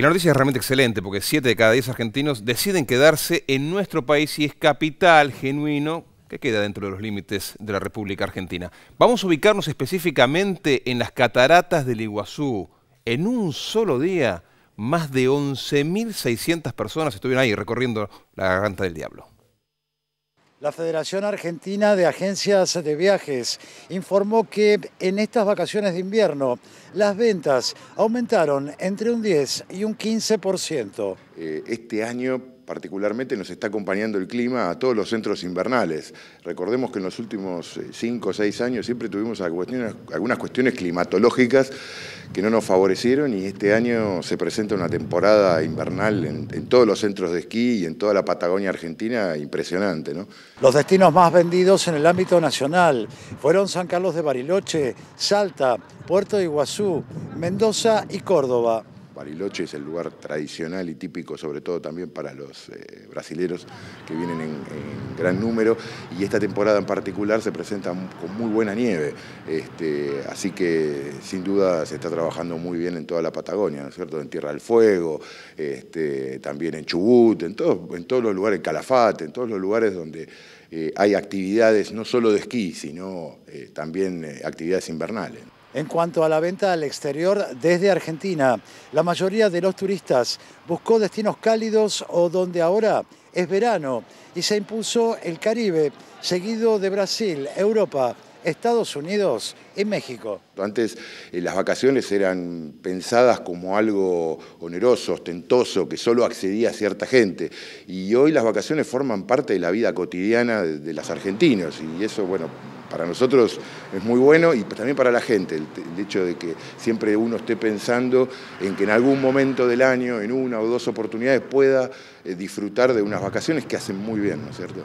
Y la noticia es realmente excelente porque 7 de cada 10 argentinos deciden quedarse en nuestro país y es capital genuino que queda dentro de los límites de la República Argentina. Vamos a ubicarnos específicamente en las cataratas del Iguazú. En un solo día, más de 11.600 personas estuvieron ahí recorriendo la garganta del diablo. La Federación Argentina de Agencias de Viajes informó que en estas vacaciones de invierno las ventas aumentaron entre un 10 y un 15%. Eh, este año particularmente nos está acompañando el clima a todos los centros invernales. Recordemos que en los últimos 5 eh, o 6 años siempre tuvimos algunas cuestiones climatológicas que no nos favorecieron y este año se presenta una temporada invernal en, todos los centros de esquí y en toda la Patagonia Argentina impresionante. ¿no? Los destinos más vendidos en el ámbito nacional fueron San Carlos de Bariloche, Salta, Puerto de Iguazú, Mendoza y Córdoba. Mariloche es el lugar tradicional y típico, sobre todo también para los eh, brasileros que vienen en, gran número. Y esta temporada en particular se presenta con muy buena nieve. Este, así que sin duda se está trabajando muy bien en toda la Patagonia, ¿no es cierto? En Tierra del Fuego, este, también en Chubut, en, en todos los lugares, en Calafate, en todos los lugares donde eh, hay actividades no solo de esquí, sino eh, también actividades invernales. En cuanto a la venta al exterior desde Argentina, la mayoría de los turistas buscó destinos cálidos o donde ahora es verano y se impuso el Caribe, seguido de Brasil, Europa, Estados Unidos y México. Antes eh, las vacaciones eran pensadas como algo oneroso, ostentoso, que solo accedía a cierta gente. Y hoy las vacaciones forman parte de la vida cotidiana de, de los argentinos. Y eso, bueno, para nosotros es muy bueno y también para la gente, el, hecho de que siempre uno esté pensando en que en algún momento del año, en una o dos oportunidades, pueda eh, disfrutar de unas vacaciones que hacen muy bien, ¿no es cierto?